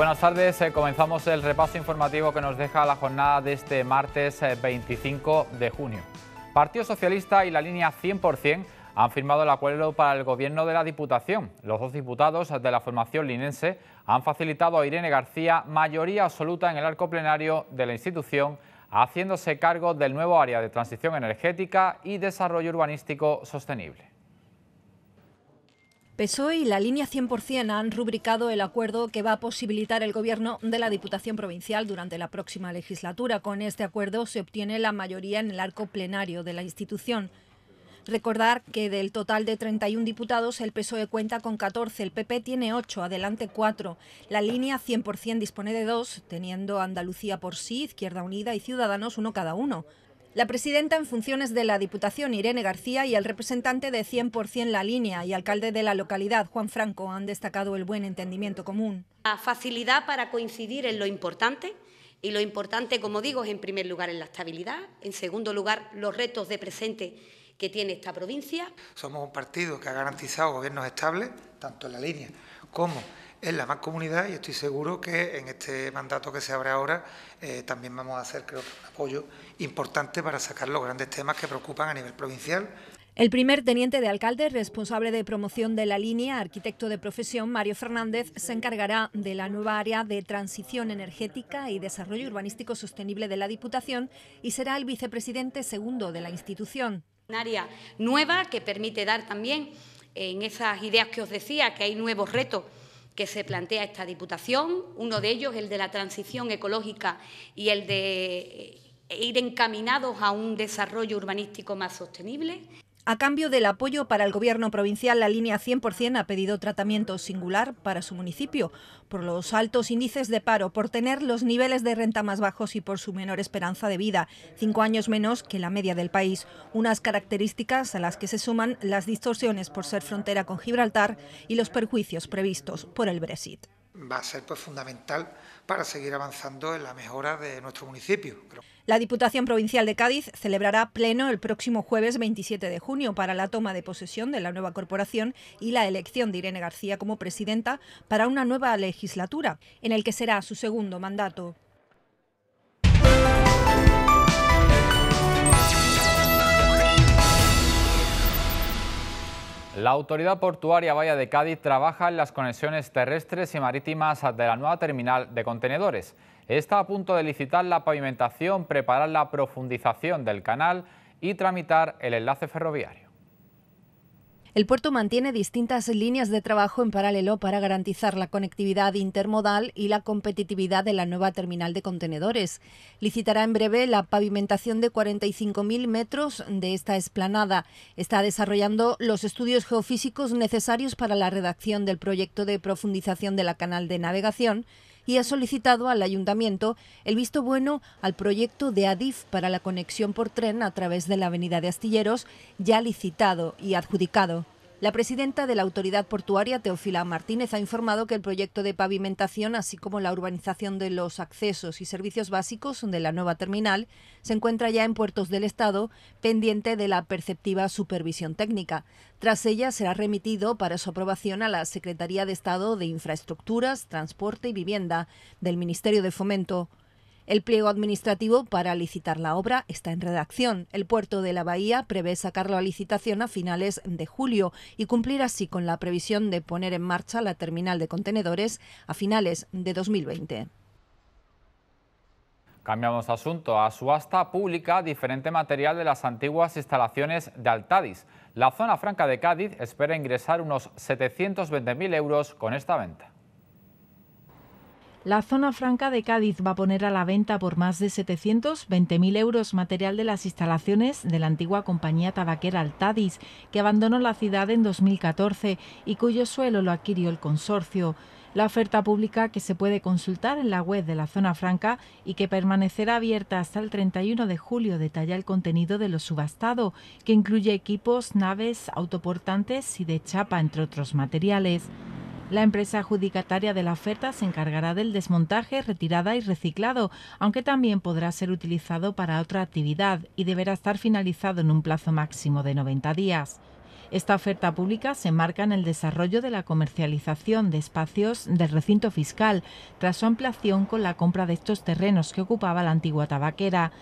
buenas tardes. Eh, comenzamos el repaso informativo que nos deja la jornada de este martes 25 eh, de junio. Partido Socialista y la línea 100% han firmado el acuerdo para el gobierno de la Diputación. Los dos diputados de la formación linense han facilitado a Irene García mayoría absoluta en el arco plenario de la institución, haciéndose cargo del nuevo área de transición energética y desarrollo urbanístico sostenible. PSOE y la línea 100% han rubricado el acuerdo que va a posibilitar el gobierno de la Diputación Provincial durante la próxima legislatura. Con este acuerdo se obtiene la mayoría en el arco plenario de la institución. Recordar que del total de 31 diputados el PSOE cuenta con 14, el PP tiene 8, adelante 4. La línea 100% dispone de 2, teniendo Andalucía por sí, Izquierda Unida y Ciudadanos uno cada uno. La presidenta en funciones de la Diputación, Irene García, y el representante de 100% La Línea y alcalde de la localidad, Juan Franco, han destacado el buen entendimiento común. La facilidad para coincidir en lo importante, y lo importante, como digo, es en primer lugar en la estabilidad, en segundo lugar los retos de presente que tiene esta provincia. Somos un partido que ha garantizado gobiernos estables, tanto en la línea como en la comunidad, y estoy seguro que en este mandato que se abre ahora eh, también vamos a hacer, creo, apoyo importante para sacar los grandes temas que preocupan a nivel provincial. El primer teniente de alcalde, responsable de promoción de la línea, arquitecto de profesión, Mario Fernández, se encargará de la nueva área de transición energética y desarrollo urbanístico sostenible de la Diputación y será el vicepresidente segundo de la institución. Un área nueva que permite dar también eh, en esas ideas que os decía, que hay nuevos retos que se plantea esta Diputación, uno de ellos el de la transición ecológica y el de eh, e ir encaminados a un desarrollo urbanístico más sostenible. A cambio del apoyo para el gobierno provincial, la línea 100% ha pedido tratamiento singular para su municipio, por los altos índices de paro, por tener los niveles de renta más bajos y por su menor esperanza de vida, cinco años menos que la media del país, unas características a las que se suman las distorsiones por ser frontera con Gibraltar y los perjuicios previstos por el Brexit va a ser pues, fundamental para seguir avanzando en la mejora de nuestro municipio. La Diputación Provincial de Cádiz celebrará pleno el próximo jueves 27 de junio para la toma de posesión de la nueva corporación y la elección de Irene García como presidenta para una nueva legislatura, en el que será su segundo mandato. La autoridad portuaria Bahía de Cádiz trabaja en las conexiones terrestres y marítimas de la nueva terminal de contenedores. Está a punto de licitar la pavimentación, preparar la profundización del canal y tramitar el enlace ferroviario. El puerto mantiene distintas líneas de trabajo en paralelo para garantizar la conectividad intermodal y la competitividad de la nueva terminal de contenedores. Licitará en breve la pavimentación de 45.000 metros de esta esplanada. Está desarrollando los estudios geofísicos necesarios para la redacción del proyecto de profundización de la canal de navegación y ha solicitado al ayuntamiento el visto bueno al proyecto de ADIF para la conexión por tren a través de la avenida de Astilleros, ya licitado y adjudicado. La presidenta de la Autoridad Portuaria, Teofila Martínez, ha informado que el proyecto de pavimentación, así como la urbanización de los accesos y servicios básicos de la nueva terminal, se encuentra ya en puertos del Estado, pendiente de la perceptiva supervisión técnica. Tras ella, será remitido para su aprobación a la Secretaría de Estado de Infraestructuras, Transporte y Vivienda del Ministerio de Fomento. El pliego administrativo para licitar la obra está en redacción. El puerto de la Bahía prevé sacar la licitación a finales de julio y cumplir así con la previsión de poner en marcha la terminal de contenedores a finales de 2020. Cambiamos asunto. A subasta pública diferente material de las antiguas instalaciones de Altadis. La zona franca de Cádiz espera ingresar unos 720.000 euros con esta venta. La zona franca de Cádiz va a poner a la venta por más de 720.000 euros material de las instalaciones de la antigua compañía tabaquera Altadis, que abandonó la ciudad en 2014 y cuyo suelo lo adquirió el consorcio. La oferta pública que se puede consultar en la web de la zona franca y que permanecerá abierta hasta el 31 de julio detalla el contenido de lo subastado, que incluye equipos, naves, autoportantes y de chapa, entre otros materiales. La empresa adjudicataria de la oferta se encargará del desmontaje, retirada y reciclado, aunque también podrá ser utilizado para otra actividad y deberá estar finalizado en un plazo máximo de 90 días. Esta oferta pública se marca en el desarrollo de la comercialización de espacios del recinto fiscal, tras su ampliación con la compra de estos terrenos que ocupaba la antigua tabaquera.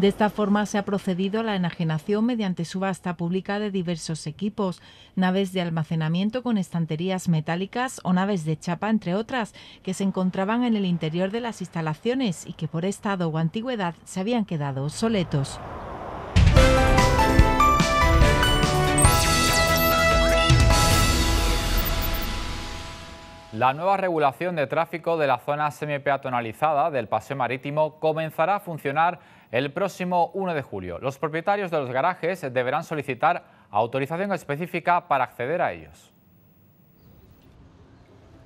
De esta forma se ha procedido a la enajenación mediante subasta pública de diversos equipos, naves de almacenamiento con estanterías metálicas o naves de chapa, entre otras, que se encontraban en el interior de las instalaciones y que por estado o antigüedad se habían quedado obsoletos. La nueva regulación de tráfico de la zona semipeatonalizada del paseo marítimo comenzará a funcionar el próximo 1 de julio. Los propietarios de los garajes deberán solicitar autorización específica para acceder a ellos.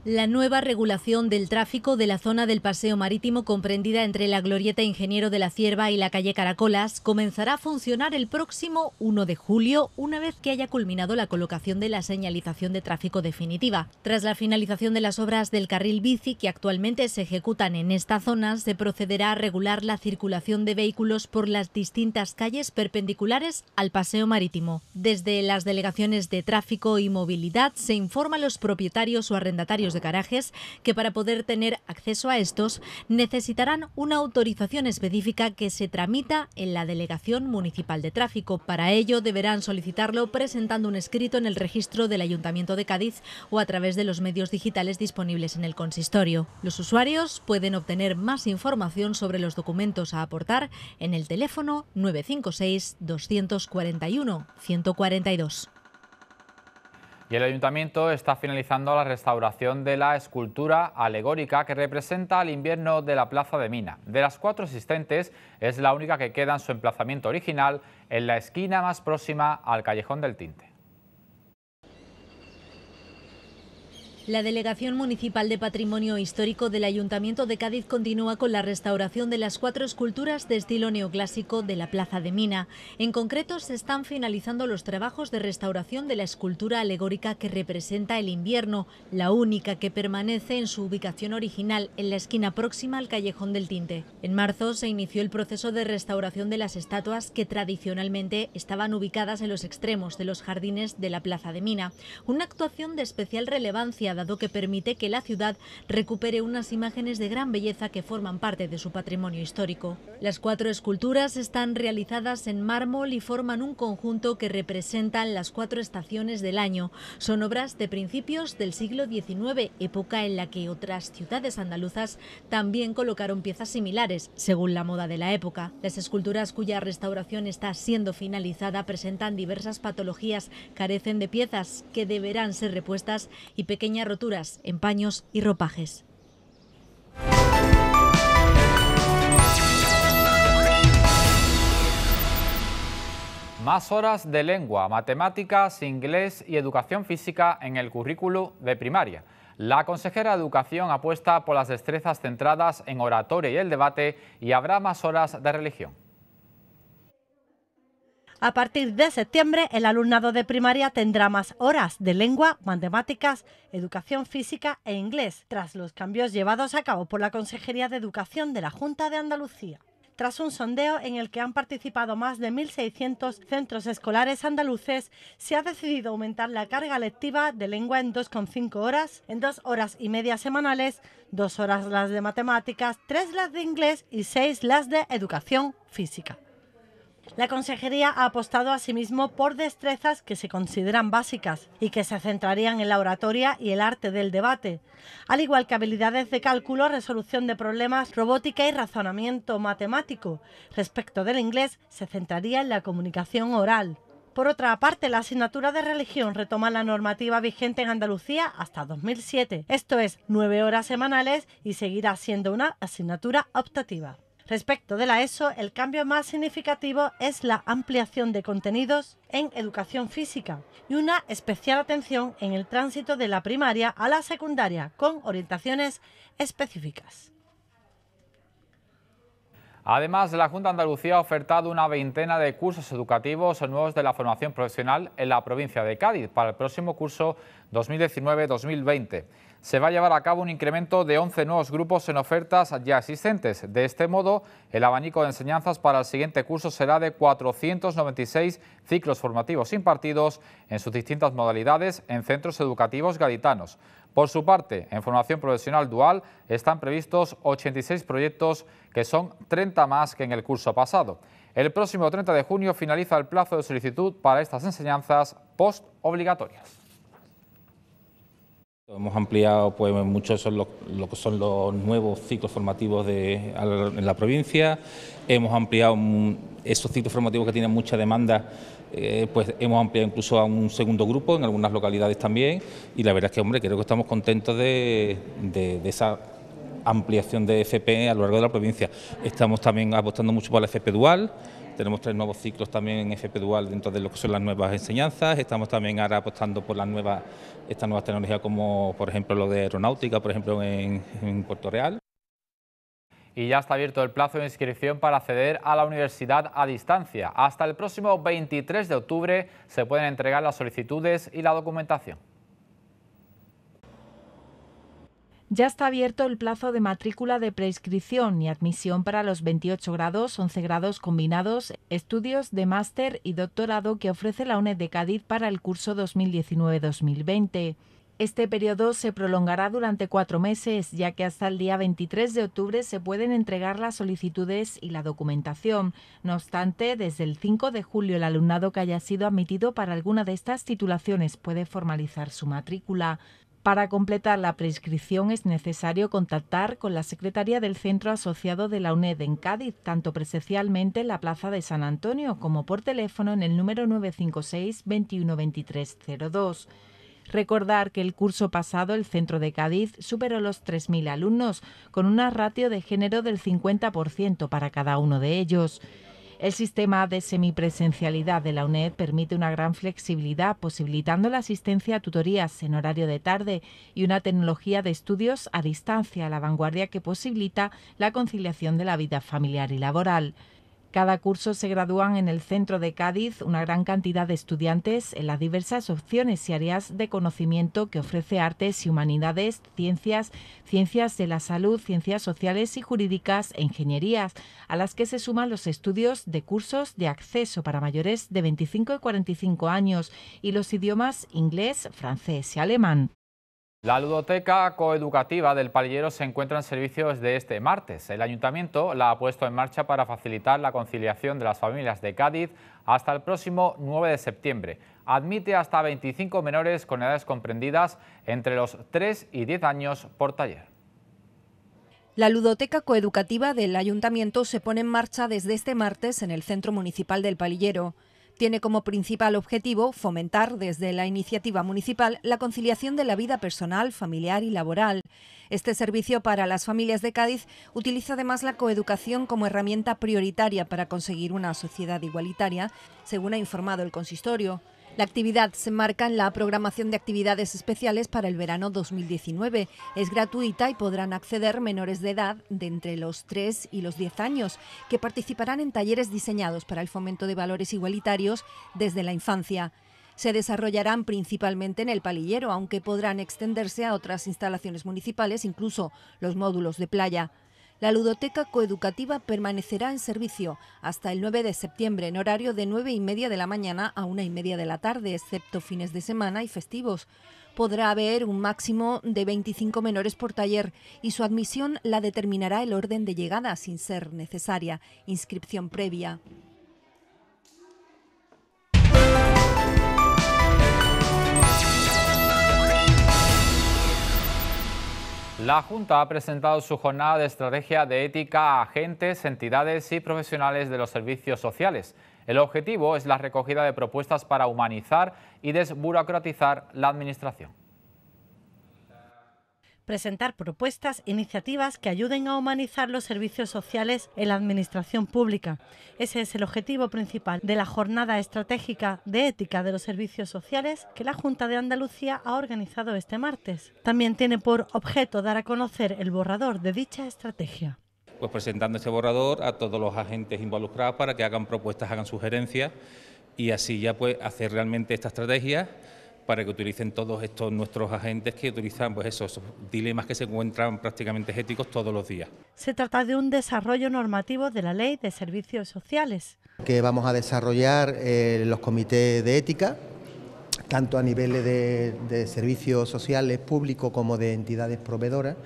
La nueva regulación del tráfico de la zona del paseo marítimo comprendida entre la glorieta Ingeniero de la Cierva y la calle Caracolas comenzará a funcionar el próximo 1 de julio una vez que haya culminado la colocación de la señalización de tráfico definitiva. Tras la finalización de las obras del carril bici que actualmente se ejecutan en esta zona, se procederá a regular la circulación de vehículos por las distintas calles perpendiculares al paseo marítimo. Desde las delegaciones de tráfico y movilidad se informa a los propietarios o arrendatarios de garajes que para poder tener acceso a estos necesitarán una autorización específica que se tramita en la Delegación Municipal de Tráfico. Para ello deberán solicitarlo presentando un escrito en el registro del Ayuntamiento de Cádiz o a través de los medios digitales disponibles en el consistorio. Los usuarios pueden obtener más información sobre los documentos a aportar en el teléfono 956 241 142 el ayuntamiento está finalizando la restauración de la escultura alegórica que representa el invierno de la Plaza de Mina. De las cuatro existentes, es la única que queda en su emplazamiento original, en la esquina más próxima al Callejón del Tinte. La Delegación Municipal de Patrimonio Histórico del Ayuntamiento de Cádiz continúa con la restauración de las cuatro esculturas de estilo neoclásico de la Plaza de Mina. En concreto, se están finalizando los trabajos de restauración de la escultura alegórica que representa el invierno, la única que permanece en su ubicación original, en la esquina próxima al Callejón del Tinte. En marzo se inició el proceso de restauración de las estatuas que tradicionalmente estaban ubicadas en los extremos de los jardines de la Plaza de Mina. Una actuación de especial relevancia dado que permite que la ciudad recupere unas imágenes de gran belleza que forman parte de su patrimonio histórico. Las cuatro esculturas están realizadas en mármol y forman un conjunto que representan las cuatro estaciones del año. Son obras de principios del siglo XIX, época en la que otras ciudades andaluzas también colocaron piezas similares, según la moda de la época. Las esculturas cuya restauración está siendo finalizada presentan diversas patologías, carecen de piezas que deberán ser repuestas y pequeñas roturas en paños y ropajes. Más horas de lengua, matemáticas, inglés y educación física en el currículo de primaria. La consejera de Educación apuesta por las destrezas centradas en oratoria y el debate y habrá más horas de religión. A partir de septiembre, el alumnado de primaria tendrá más horas de lengua, matemáticas, educación física e inglés, tras los cambios llevados a cabo por la Consejería de Educación de la Junta de Andalucía tras un sondeo en el que han participado más de 1.600 centros escolares andaluces, se ha decidido aumentar la carga lectiva de lengua en 2,5 horas, en 2 horas y media semanales, 2 horas las de matemáticas, 3 las de inglés y 6 las de educación física. La Consejería ha apostado asimismo por destrezas que se consideran básicas y que se centrarían en la oratoria y el arte del debate, al igual que habilidades de cálculo, resolución de problemas, robótica y razonamiento matemático. Respecto del inglés, se centraría en la comunicación oral. Por otra parte, la asignatura de religión retoma la normativa vigente en Andalucía hasta 2007, esto es nueve horas semanales y seguirá siendo una asignatura optativa. Respecto de la ESO, el cambio más significativo es la ampliación de contenidos en educación física y una especial atención en el tránsito de la primaria a la secundaria con orientaciones específicas. Además, la Junta de Andalucía ha ofertado una veintena de cursos educativos nuevos de la formación profesional en la provincia de Cádiz para el próximo curso 2019-2020 se va a llevar a cabo un incremento de 11 nuevos grupos en ofertas ya existentes. De este modo, el abanico de enseñanzas para el siguiente curso será de 496 ciclos formativos impartidos en sus distintas modalidades en centros educativos gaditanos. Por su parte, en formación profesional dual están previstos 86 proyectos, que son 30 más que en el curso pasado. El próximo 30 de junio finaliza el plazo de solicitud para estas enseñanzas post obligatorias. Hemos ampliado pues, mucho lo, que son los nuevos ciclos formativos en la provincia, hemos ampliado esos ciclos formativos que tienen mucha demanda, eh, pues hemos ampliado incluso a un segundo grupo en algunas localidades también y la verdad es que hombre creo que estamos contentos de, esa ampliación de FP e a lo largo de la provincia. Estamos también apostando mucho para la FP dual, tenemos tres nuevos ciclos también en FP Dual dentro de lo que son las nuevas enseñanzas. Estamos también ahora apostando por estas nuevas tecnologías como por ejemplo lo de aeronáutica, por ejemplo en, en Puerto Real y ya está abierto el plazo de inscripción para acceder a la universidad a distancia. Hasta el próximo 23 de octubre se pueden entregar las solicitudes y la documentación. Ya está abierto el plazo de matrícula de prescripción y admisión para los 28 grados, 11 grados combinados, estudios de máster y doctorado que ofrece la UNED de Cádiz para el curso 2019-2020. Este periodo se prolongará durante cuatro meses, ya que hasta el día 23 de octubre se pueden entregar las solicitudes y la documentación. No obstante, desde el 5 de julio el alumnado que haya sido admitido para alguna de estas titulaciones puede formalizar su matrícula. Para completar la prescripción es necesario contactar con la Secretaría del Centro Asociado de la UNED en Cádiz, tanto presencialmente en la Plaza de San Antonio como por teléfono en el número 956 21 Recordar que el curso pasado el centro de Cádiz superó los 3.000 alumnos, con una ratio de género del 50% para cada uno de ellos. El sistema de semipresencialidad de la UNED permite una gran flexibilidad, posibilitando la asistencia a tutorías en horario de tarde y una tecnología de estudios a distancia a la vanguardia que posibilita la conciliación de la vida familiar y laboral. Cada curso se gradúan en el centro de Cádiz una gran cantidad de estudiantes en las diversas opciones y áreas de conocimiento que ofrece artes y humanidades, ciencias, ciencias de la salud, ciencias sociales y jurídicas e ingenierías, a las que se suman los estudios de cursos de acceso para mayores de 25 y 45 años y los idiomas inglés, francés y alemán. La ludoteca coeducativa del Palillero se encuentra en servicio desde este martes. El ayuntamiento la ha puesto en marcha para facilitar la conciliación de las familias de Cádiz hasta el próximo 9 de septiembre. Admite hasta 25 menores con edades comprendidas entre los 3 y 10 años por taller. La ludoteca coeducativa del ayuntamiento se pone en marcha desde este martes en el Centro Municipal del Palillero. Tiene como principal objetivo fomentar desde la iniciativa municipal la conciliación de la vida personal, familiar y laboral. Este servicio para las familias de Cádiz utiliza además la coeducación como herramienta prioritaria para conseguir una sociedad igualitaria, según ha informado el consistorio. La actividad se marca en la programación de actividades especiales para el verano 2019. Es gratuita y podrán acceder menores de edad de entre los 3 y los 10 años, que participarán en talleres diseñados para el fomento de valores igualitarios desde la infancia. Se desarrollarán principalmente en el palillero, aunque podrán extenderse a otras instalaciones municipales, incluso los módulos de playa la ludoteca coeducativa permanecerá en servicio hasta el 9 de septiembre en horario de 9 y media de la mañana a 1 y media de la tarde, excepto fines de semana y festivos. Podrá haber un máximo de 25 menores por taller y su admisión la determinará el orden de llegada sin ser necesaria inscripción previa. La Junta ha presentado su jornada de estrategia de ética a agentes, entidades y profesionales de los servicios sociales. El objetivo es la recogida de propuestas para humanizar y desburocratizar la Administración presentar propuestas, iniciativas que ayuden a humanizar los servicios sociales en la administración pública. Ese es el objetivo principal de la Jornada Estratégica de Ética de los Servicios Sociales que la Junta de Andalucía ha organizado este martes. También tiene por objeto dar a conocer el borrador de dicha estrategia. Pues presentando ese borrador a todos los agentes involucrados para que hagan propuestas, hagan sugerencias y así ya pues hacer realmente esta estrategia para que utilicen todos estos nuestros agentes que utilizan pues esos, dilemas que se encuentran prácticamente éticos todos los días. Se trata de un desarrollo normativo de la Ley de Servicios Sociales. Que vamos a desarrollar eh, los comités de ética, tanto a niveles de servicios sociales públicos como de entidades proveedoras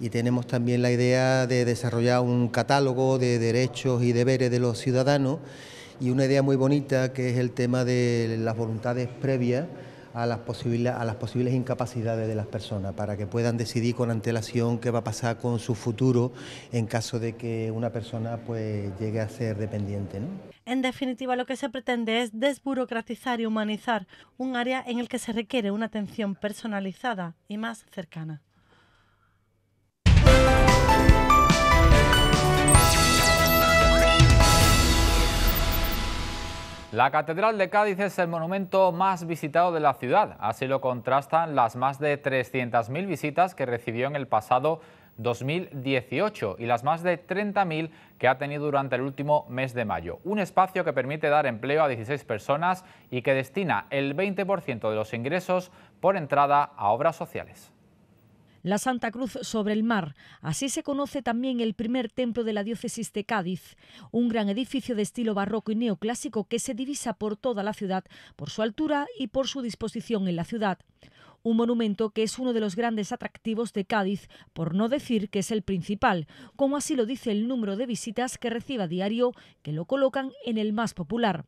y tenemos también la idea de desarrollar un catálogo de derechos y deberes de los ciudadanos y una idea muy bonita que es el tema de las voluntades previas a las, posibles, a las posibles incapacidades de las personas, para que puedan decidir con antelación qué va a pasar con su futuro en caso de que una persona pues, llegue a ser dependiente. En definitiva, lo que se pretende es desburocratizar y humanizar un área en el que se requiere una atención personalizada y más cercana. La Catedral de Cádiz es el monumento más visitado de la ciudad, así lo contrastan las más de 300.000 visitas que recibió en el pasado 2018 y las más de 30.000 que ha tenido durante el último mes de mayo. Un espacio que permite dar empleo a 16 personas y que destina el 20% de los ingresos por entrada a obras sociales la Santa Cruz sobre el mar. Así se conoce también el primer templo de la diócesis de Cádiz, un gran edificio de estilo barroco y neoclásico que se divisa por toda la ciudad por su altura y por su disposición en la ciudad un monumento que es uno de los grandes atractivos de Cádiz, por no decir que es el principal, como así lo dice el número de visitas que recibe a diario, que lo colocan en el más popular.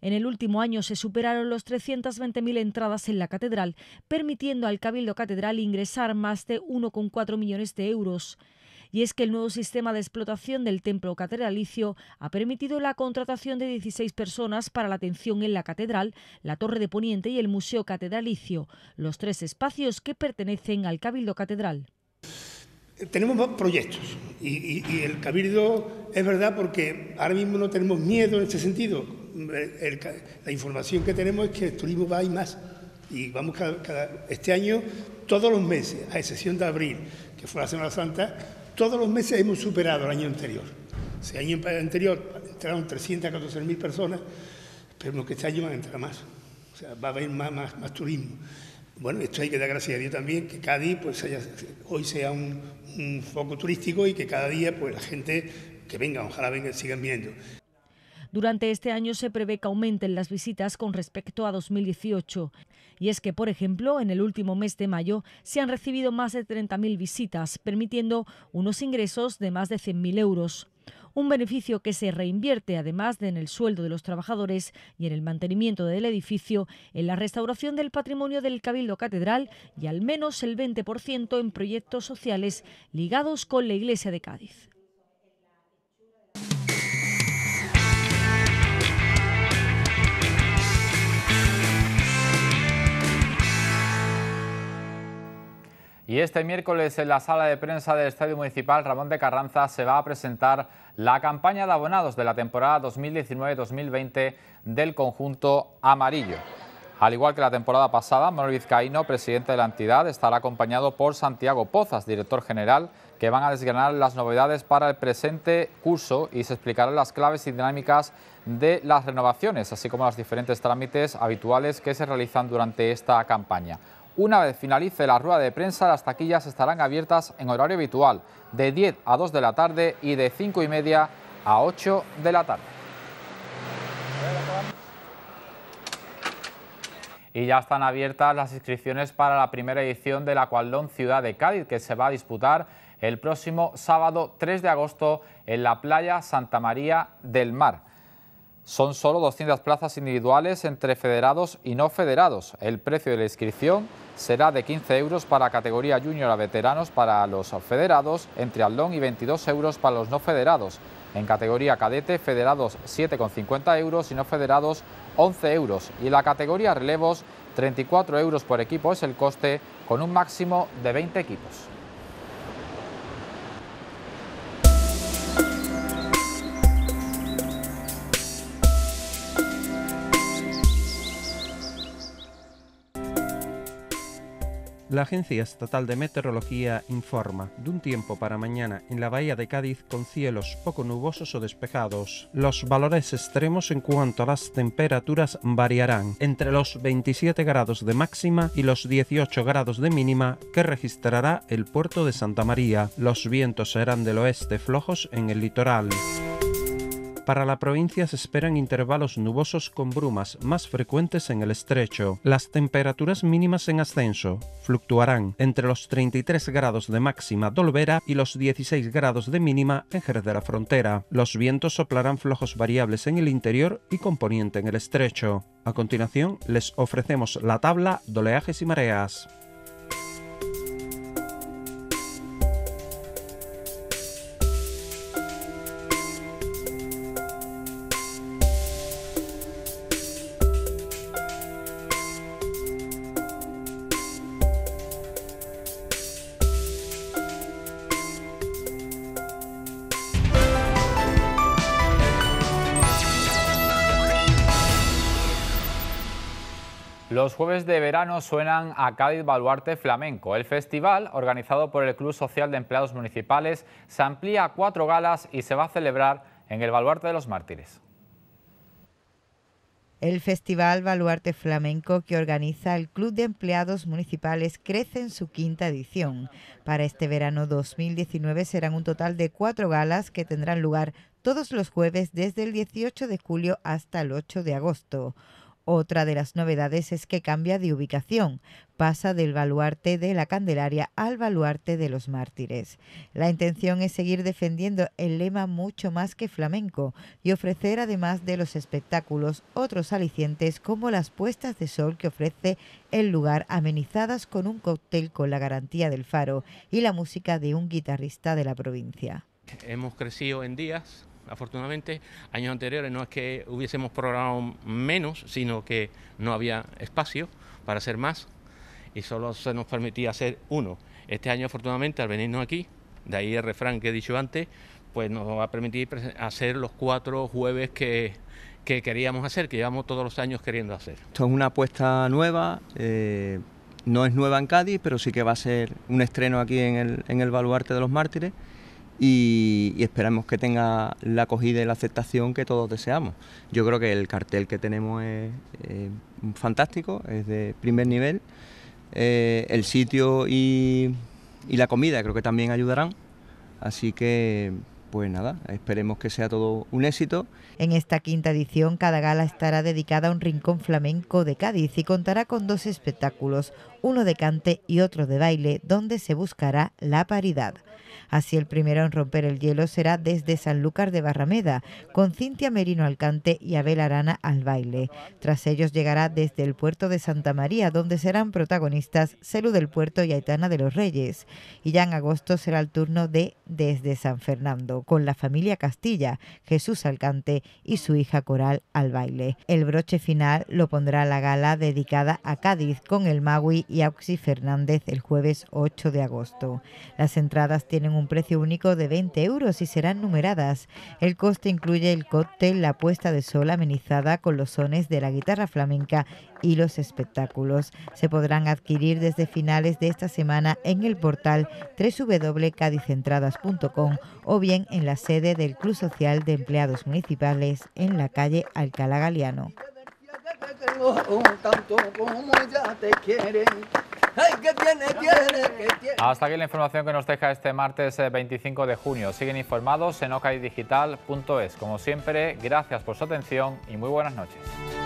En el último año se superaron los 320.000 entradas en la catedral, permitiendo al Cabildo Catedral ingresar más de 1,4 millones de euros. Y es que el nuevo sistema de explotación del templo catedralicio ha permitido la contratación de 16 personas para la atención en la catedral, la Torre de Poniente y el Museo Catedralicio, los tres espacios que pertenecen al Cabildo Catedral tenemos proyectos y, el cabildo es verdad porque ahora mismo no tenemos miedo en ese sentido. la información que tenemos es que el turismo va y más y vamos cada, este año todos los meses, a excepción de abril, que fue la Semana Santa, todos los meses hemos superado el año anterior. el año anterior entraron mil personas, esperemos que este año van a entrar más. O sea, va a haber más turismo. Bueno, esto hay que dar gracias a Dios también, que Cádiz pues, hoy sea un, foco turístico y que cada día pues, la gente que venga, ojalá venga, sigan viendo Durante este año se prevé que aumenten las visitas con respecto a 2018. Y es que, por ejemplo, en el último mes de mayo se han recibido más de 30.000 visitas, permitiendo unos ingresos de más de 100.000 euros un beneficio que se reinvierte además en el sueldo de los trabajadores y en el mantenimiento del edificio, en la restauración del patrimonio del Cabildo Catedral y al menos el 20% en proyectos sociales ligados con la Iglesia de Cádiz. Y este miércoles en la sala de prensa del Estadio Municipal Ramón de Carranza se va a presentar la campaña de abonados de la temporada 2019-2020 del conjunto amarillo. Al igual que la temporada pasada, Manuel Vizcaíno, presidente de la entidad, estará acompañado por Santiago Pozas, director general, que van a desgranar las novedades para el presente curso y se explicarán las claves y dinámicas de las renovaciones, así como los diferentes trámites habituales que se realizan durante esta campaña. Una vez finalice la rueda de prensa, las taquillas estarán abiertas en horario habitual, de 10 a 2 de la tarde y de 5 y media a 8 de la tarde. Y ya están abiertas las inscripciones para la primera edición de la Cualdón Ciudad de Cádiz, que se va a disputar el próximo sábado 3 de agosto en la playa Santa María del Mar. Son solo 200 plazas individuales entre federados y no federados. El precio de la inscripción será de 15 euros para categoría junior a veteranos para los federados, entre aldón y 22 euros para los no federados. En categoría cadete, federados 7,50 euros y no federados 11 euros. Y la categoría relevos, 34 euros por equipo es el coste, con un máximo de 20 equipos. La Agencia Estatal de Meteorología informa de un tiempo para mañana en la bahía de Cádiz con cielos poco nubosos o despejados. Los valores extremos en cuanto a las temperaturas variarán entre los 27 grados de máxima y los 18 grados de mínima que registrará el puerto de Santa María. Los vientos serán del oeste flojos en el litoral. Para la provincia se esperan intervalos nubosos con brumas más frecuentes en el estrecho. Las temperaturas mínimas en ascenso fluctuarán entre los 33 grados de máxima Dolvera y los 16 grados de mínima en Jerez de la Frontera. Los vientos soplarán flojos variables en el interior y componente en el estrecho. A continuación les ofrecemos la tabla de oleajes y mareas. jueves de verano suenan a Cádiz Baluarte Flamenco. El festival, organizado por el Club Social de Empleados Municipales, se amplía a cuatro galas y se va a celebrar en el Baluarte de los Mártires. El Festival Baluarte Flamenco que organiza el Club de Empleados Municipales crece en su quinta edición. Para este verano 2019 serán un total de cuatro galas que tendrán lugar todos los jueves desde el 18 de julio hasta el 8 de agosto. Otra de las novedades es que cambia de ubicación, pasa del baluarte de la Candelaria al baluarte de los mártires. La intención es seguir defendiendo el lema mucho más que flamenco y ofrecer además de los espectáculos otros alicientes como las puestas de sol que ofrece el lugar amenizadas con un cóctel con la garantía del faro y la música de un guitarrista de la provincia. Hemos crecido en días, Afortunadamente, años anteriores no es que hubiésemos programado menos, sino que no había espacio para hacer más y solo se nos permitía hacer uno. Este año, afortunadamente, al venirnos aquí, de ahí el refrán que he dicho antes, pues nos va a permitir hacer los cuatro jueves que, queríamos hacer, que llevamos todos los años queriendo hacer. Esto es una apuesta nueva, eh, no es nueva en Cádiz, pero sí que va a ser un estreno aquí en el Baluarte de los Mártires y, esperamos que tenga la acogida y la aceptación que todos deseamos. Yo creo que el cartel que tenemos es, fantástico, es de primer nivel. Eh, el sitio y, y la comida creo que también ayudarán. Así que pues nada, esperemos que sea todo un éxito. En esta quinta edición, cada gala estará dedicada a un rincón flamenco de Cádiz y contará con dos espectáculos, uno de cante y otro de baile, donde se buscará la paridad. Así el primero en romper el hielo será desde Sanlúcar de Barrameda, con Cintia Merino al cante y Abel Arana al baile. Tras ellos llegará desde el puerto de Santa María, donde serán protagonistas Celu del Puerto y Aitana de los Reyes. Y ya en agosto será el turno de Desde San Fernando con la familia Castilla, Jesús Alcante y su hija Coral al baile. El broche final lo pondrá la gala dedicada a Cádiz con el Magui y Auxi Fernández el jueves 8 de agosto. Las entradas tienen un precio único de 20 euros y serán numeradas. El coste incluye el cóctel, la puesta de sol amenizada con los sones de la guitarra flamenca y los espectáculos. Se podrán adquirir desde finales de esta semana en el portal www.cadicentradas.com o bien en la sede del Club Social de Empleados Municipales en la calle Alcalá Galeano. Hasta aquí la información que nos deja este martes 25 eh, de junio. Siguen informados en ocadidigital.es. Como siempre, gracias por su atención y muy buenas noches.